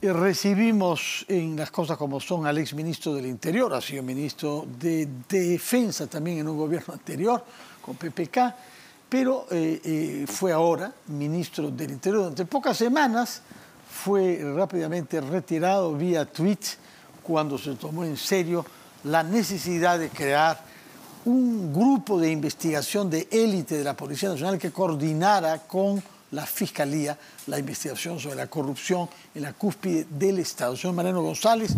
Eh, recibimos en las cosas como son al ex ministro del Interior, ha sido ministro de Defensa también en un gobierno anterior con PPK, pero eh, eh, fue ahora ministro del Interior. Durante pocas semanas fue rápidamente retirado vía tweet cuando se tomó en serio la necesidad de crear un grupo de investigación de élite de la Policía Nacional que coordinara con la Fiscalía, la investigación sobre la corrupción en la cúspide del Estado. Señor Mariano González,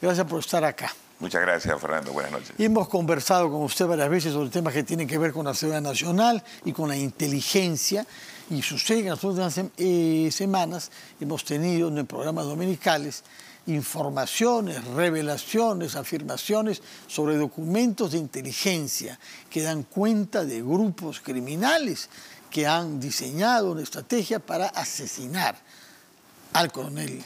gracias por estar acá. Muchas gracias, Fernando. Buenas noches. hemos conversado con usted varias veces sobre temas que tienen que ver con la seguridad nacional y con la inteligencia. Y sucede que en las últimas eh, semanas hemos tenido en programas dominicales informaciones, revelaciones, afirmaciones sobre documentos de inteligencia que dan cuenta de grupos criminales que han diseñado una estrategia para asesinar al coronel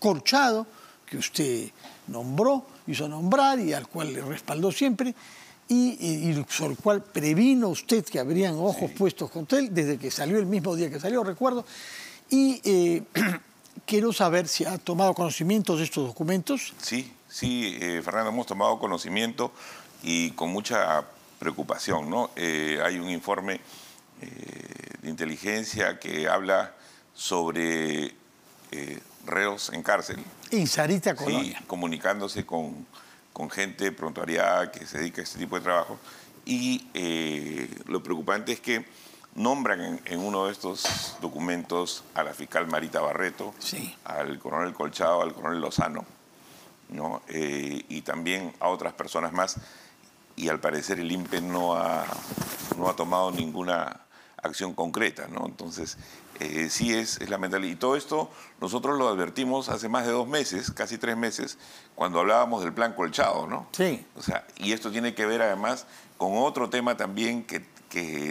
Corchado, que usted nombró, hizo nombrar y al cual le respaldó siempre, y, sobre el cual previno usted que habrían ojos puestos contra él desde que salió, el mismo día que salió, recuerdo. Y eh, quiero saber si ha tomado conocimiento de estos documentos. Sí, sí, eh, Fernando, hemos tomado conocimiento y con mucha preocupación, ¿no? Eh, hay un informe eh, de inteligencia que habla sobre eh, reos en cárcel. Y Sarita Colonia. comunicándose con, con gente prontuariada que se dedica a este tipo de trabajo. Y eh, lo preocupante es que nombran en, uno de estos documentos a la fiscal Marita Barreto, al coronel Colchado, al coronel Lozano, ¿no? y también a otras personas más. Y al parecer el INPE no ha, no ha tomado ninguna acción concreta, ¿no? Entonces, eh, sí es, es lamentable. Y todo esto nosotros lo advertimos hace más de dos meses, casi tres meses, cuando hablábamos del plan colchado, ¿no? Sí. O sea, y esto tiene que ver además con otro tema también que,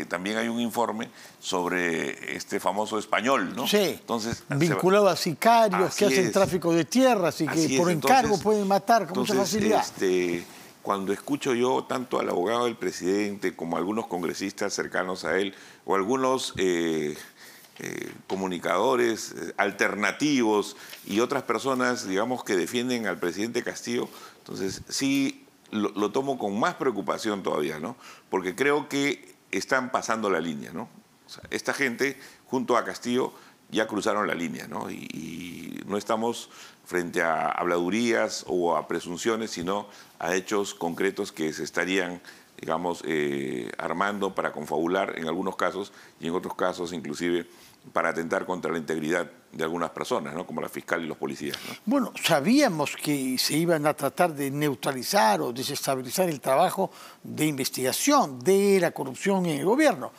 también hay un informe sobre este famoso español, ¿no? Sí. Entonces, vinculado a sicarios que hacen tráfico de tierras y que por encargo pueden matar con mucha facilidad. Este, cuando escucho yo tanto al abogado del presidente como a algunos congresistas cercanos a él o algunos eh, eh, comunicadores eh, alternativos y otras personas, digamos, que defienden al presidente Castillo, entonces sí lo, tomo con más preocupación todavía, ¿no? Porque creo que están pasando la línea, ¿no? esta gente, junto a Castillo, ya cruzaron la línea, ¿no? Y, no estamos frente a habladurías o a presunciones, sino a hechos concretos que se estarían digamos, eh, armando para confabular en algunos casos y en otros casos inclusive para atentar contra la integridad de algunas personas, ¿no? como la fiscal y los policías. Bueno, sabíamos que se iban a tratar de neutralizar o desestabilizar el trabajo de investigación de la corrupción en el gobierno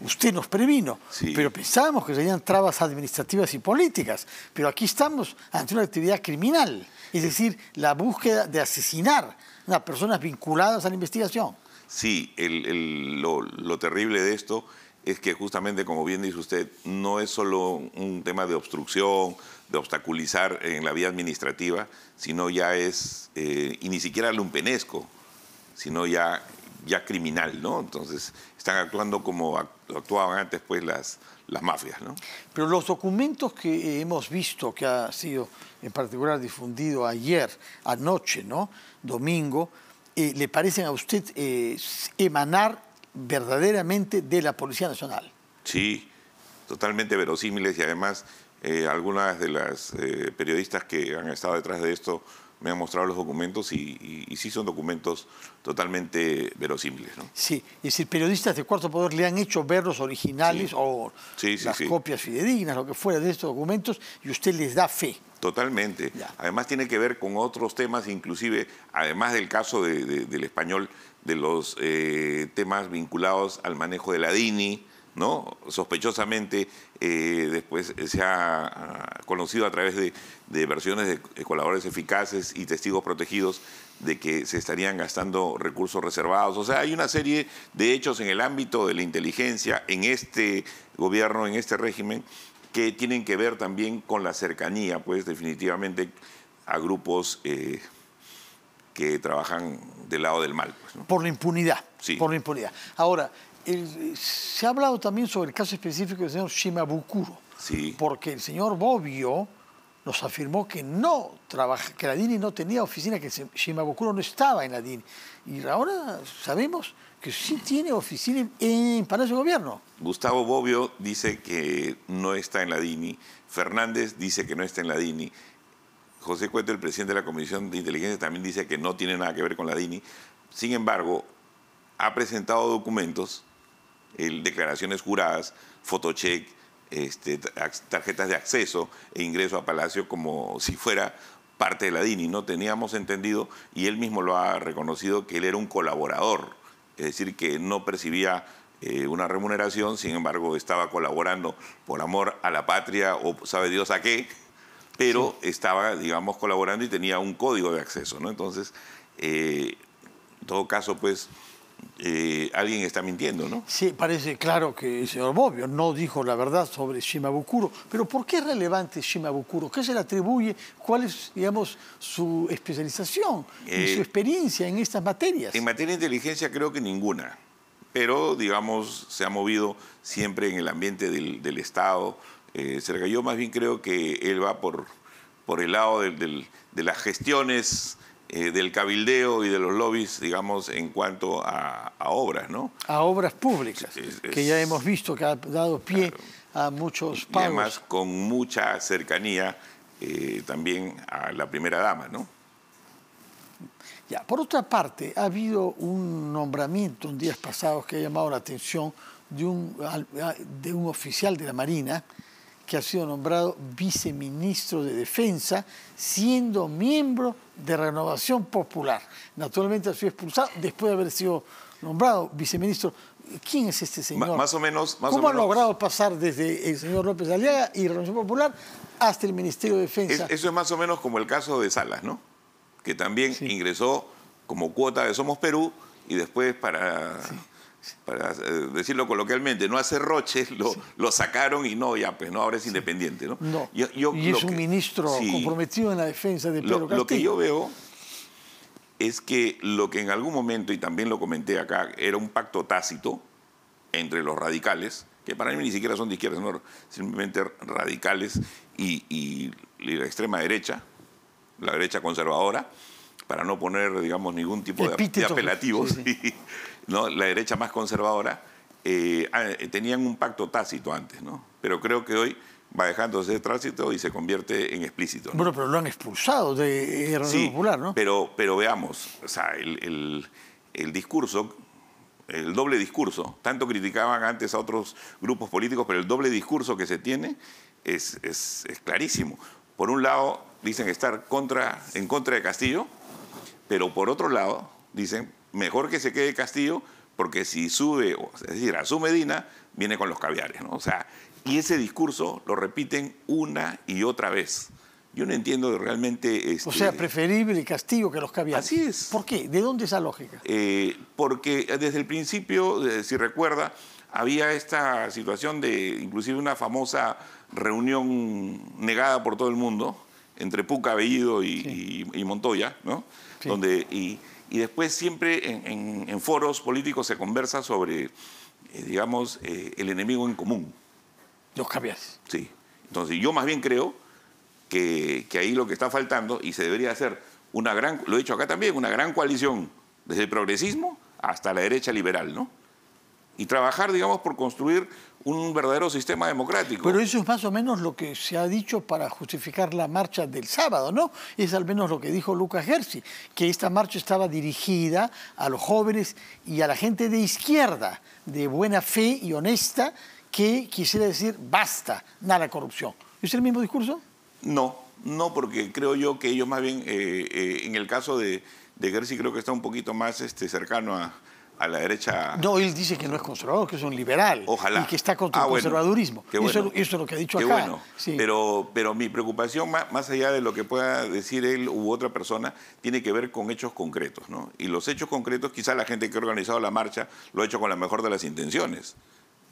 usted nos previno, pero pensábamos que serían trabas administrativas y políticas, pero aquí estamos ante una actividad criminal, es decir, la búsqueda de asesinar a personas vinculadas a la investigación. Sí, lo, terrible de esto es que justamente, como bien dice usted, no es solo un tema de obstrucción, de obstaculizar en la vía administrativa, sino ya es, eh, y ni siquiera lumpenesco, sino ya ya criminal, ¿no? Entonces están actuando como actuaban antes pues las, las mafias, ¿no? Pero los documentos que eh, hemos visto, que ha sido en particular difundido ayer, anoche, ¿no? Domingo, eh, ¿le parecen a usted eh, emanar verdaderamente de la Policía Nacional? Sí, totalmente verosímiles y además algunas de las periodistas que han estado detrás de esto me han mostrado los documentos y, sí son documentos totalmente verosímiles. ¿no? Sí, es decir, periodistas de Cuarto Poder le han hecho ver los originales o las copias fidedignas, lo que fuera de estos documentos, y usted les da fe. Totalmente. Además tiene que ver con otros temas, inclusive, además del caso del español, de los eh, temas vinculados al manejo de la DINI, Sospechosamente eh, después se ha ah, conocido a través de, versiones de colaboradores eficaces y testigos protegidos de que se estarían gastando recursos reservados. O sea, hay una serie de hechos en el ámbito de la inteligencia, en este gobierno, en este régimen, que tienen que ver también con la cercanía, pues definitivamente a grupos... Eh, que trabajan del lado del mal. Pues, por la impunidad. Sí. Por la impunidad. Ahora, se ha hablado también sobre el caso específico del señor Shimabukuro. Sí. Porque el señor Bobbio nos afirmó que no trabaja, que la DINI no tenía oficina, que Shimabukuro no estaba en la DINI. Y ahora sabemos que sí tiene oficina en, Palacio de Gobierno. Gustavo Bobbio dice que no está en la DINI, Fernández dice que no está en la DINI, José Cueto, el presidente de la Comisión de Inteligencia, también dice que no tiene nada que ver con la DINI. Sin embargo, ha presentado documentos declaraciones juradas, fotocheck, este, tarjetas de acceso e ingreso a Palacio como si fuera parte de la DINI. No teníamos entendido, y él mismo lo ha reconocido, que él era un colaborador, es decir, que no percibía eh, una remuneración, sin embargo estaba colaborando por amor a la patria o sabe Dios a qué, pero estaba, digamos, colaborando y tenía un código de acceso. ¿no? Entonces, eh, en todo caso, pues eh, alguien está mintiendo, ¿no? Sí, parece claro que el señor Bobbio no dijo la verdad sobre Shimabukuro. Pero ¿por qué es relevante Shimabukuro? ¿Qué se le atribuye? ¿Cuál es, digamos, su especialización y eh, su experiencia en estas materias? En materia de inteligencia creo que ninguna. Pero, digamos, se ha movido siempre en el ambiente del, Estado. Eh, Yo más bien creo que él va por, por el lado de las gestiones eh, del cabildeo y de los lobbies, digamos, en cuanto a, obras, ¿no? A obras públicas, que ya hemos visto que ha dado pie a muchos pagos. Y además con mucha cercanía eh, también a la primera dama, ¿no? Ya. Por otra parte, ha habido un nombramiento un días pasados que ha llamado la atención de un, de un oficial de la Marina, que ha sido nombrado viceministro de Defensa, siendo miembro de Renovación Popular. Naturalmente ha sido expulsado después de haber sido nombrado viceministro. ¿Quién es este señor? más o menos. ¿Cómo ha logrado pasar desde el señor López Aliaga y Renovación Popular hasta el Ministerio de Defensa? eso es más o menos como el caso de Salas, ¿no? Que también ingresó como cuota de Somos Perú y después para para eh, decirlo coloquialmente, no hace roches, lo, sacaron y no, ya, pues no, ahora es independiente, ¿no? y es un ministro comprometido en la defensa de Pedro lo, Castillo. Lo que yo veo es que lo que en algún momento, y también lo comenté acá, era un pacto tácito entre los radicales, que para mí ni siquiera son de izquierda, simplemente radicales y, la extrema derecha, la derecha conservadora, para no poner, digamos, ningún tipo de, apelativos. la derecha más conservadora, eh, ah, eh, tenían un pacto tácito antes, ¿no? pero creo que hoy va dejándose de tránsito y se convierte en explícito. Bueno, pero lo han expulsado de la sí, Popular, ¿no? Pero, pero veamos, o sea, el, discurso, el doble discurso, tanto criticaban antes a otros grupos políticos, pero el doble discurso que se tiene es, es, clarísimo. Por un lado, dicen estar contra, en contra de Castillo, pero por otro lado, dicen mejor que se quede Castillo, porque si sube, es decir, a su Medina, viene con los caviares, ¿no? O sea, y ese discurso lo repiten una y otra vez. Yo no entiendo realmente... O este, sea, preferible Castillo que los caviares. Así es. ¿Por qué? ¿De dónde esa lógica? Eh, porque eh, desde el principio, eh, si recuerda, había esta situación de inclusive una famosa reunión negada por todo el mundo entre Puca, Bellido y, Montoya, ¿no? Donde, y después siempre en, foros políticos se conversa sobre, eh, digamos, eh, el enemigo en común. Los cambias. Sí. Entonces yo más bien creo que, que ahí lo que está faltando, y se debería hacer una gran, lo he dicho acá también, una gran coalición desde el progresismo hasta la derecha liberal, ¿no? Y trabajar, digamos, por construir un verdadero sistema democrático. Pero eso es más o menos lo que se ha dicho para justificar la marcha del sábado, ¿no? Es al menos lo que dijo Lucas Gersi, que esta marcha estaba dirigida a los jóvenes y a la gente de izquierda, de buena fe y honesta, que quisiera decir basta, nada la corrupción. ¿Es el mismo discurso? No, no, porque creo yo que ellos más bien, eh, eh, en el caso de, de Gersi, creo que está un poquito más este, cercano a a la derecha. No, él dice que no es conservador, que es un liberal. Ojalá. Y que está contra ah, el conservadurismo. eso, es lo que ha dicho Qué acá. Bueno. Pero, pero mi preocupación, más, allá de lo que pueda decir él u otra persona, tiene que ver con hechos concretos. ¿no? Y los hechos concretos, quizá la gente que ha organizado la marcha lo ha hecho con la mejor de las intenciones.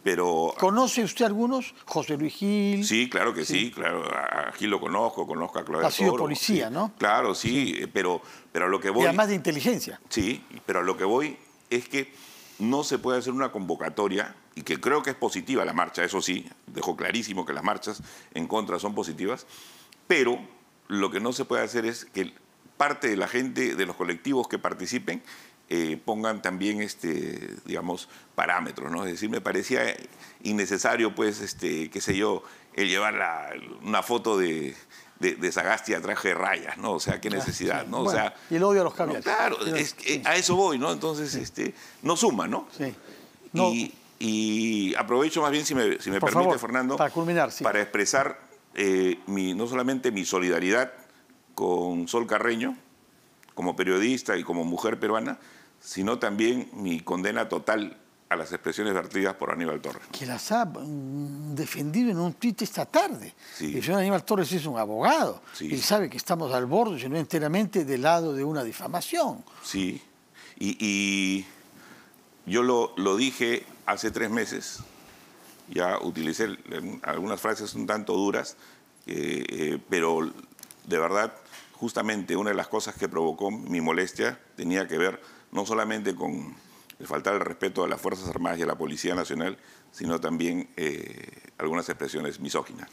Pero, ¿Conoce usted algunos? José Luis Gil. Sí, claro que sí, claro. A Gil lo conozco, conozco a Claudia Ha sido policía, ¿no? Claro, sí, eh, Pero, pero a lo que voy. Y además de inteligencia. Sí, pero a lo que voy es que no se puede hacer una convocatoria, y que creo que es positiva la marcha, eso sí, dejó clarísimo que las marchas en contra son positivas, pero lo que no se puede hacer es que parte de la gente, de los colectivos que participen, eh, pongan también, este, digamos, parámetros, ¿no? Es decir, me parecía innecesario, pues, este, qué sé yo, el llevar una foto de, de, de traje de rayas, ¿no? O sea, qué ah, necesidad, ¿no? y el odio a los cambios. claro, a eso voy, ¿no? Entonces, este, no suma, ¿no? Sí. Y, aprovecho más bien, si me, permite, Fernando, para, culminar, para expresar eh, mi, no solamente mi solidaridad con Sol Carreño, como periodista y como mujer peruana, sino también mi condena total las expresiones vertidas por Aníbal Torres. Que las ha mm, defendido en un tuit esta tarde. El señor Aníbal Torres es un abogado. Él sabe que estamos al borde, si no enteramente, del lado de una difamación. Sí. Y, yo lo, lo, dije hace tres meses. Ya utilicé algunas frases un tanto duras, eh, eh, pero de verdad, justamente una de las cosas que provocó mi molestia tenía que ver no solamente con el faltar el respeto a las Fuerzas Armadas y a la Policía Nacional, sino también eh, algunas expresiones misóginas.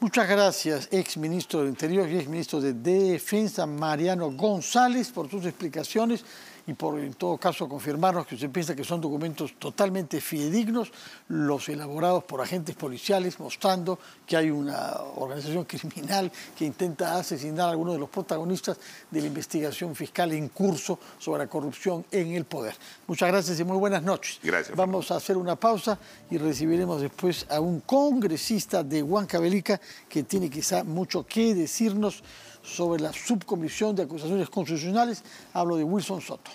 Muchas gracias, ex ministro del Interior y ex ministro de Defensa, Mariano González, por sus explicaciones y por en todo caso confirmarnos que usted piensa que son documentos totalmente fidedignos los elaborados por agentes policiales mostrando que hay una organización criminal que intenta asesinar a algunos de los protagonistas de la investigación fiscal en curso sobre la corrupción en el poder. Muchas gracias y muy buenas noches. Gracias. Vamos a hacer una pausa y recibiremos después a un congresista de Huancavelica que tiene quizá mucho que decirnos sobre la subcomisión de acusaciones constitucionales. Hablo de Wilson Soto.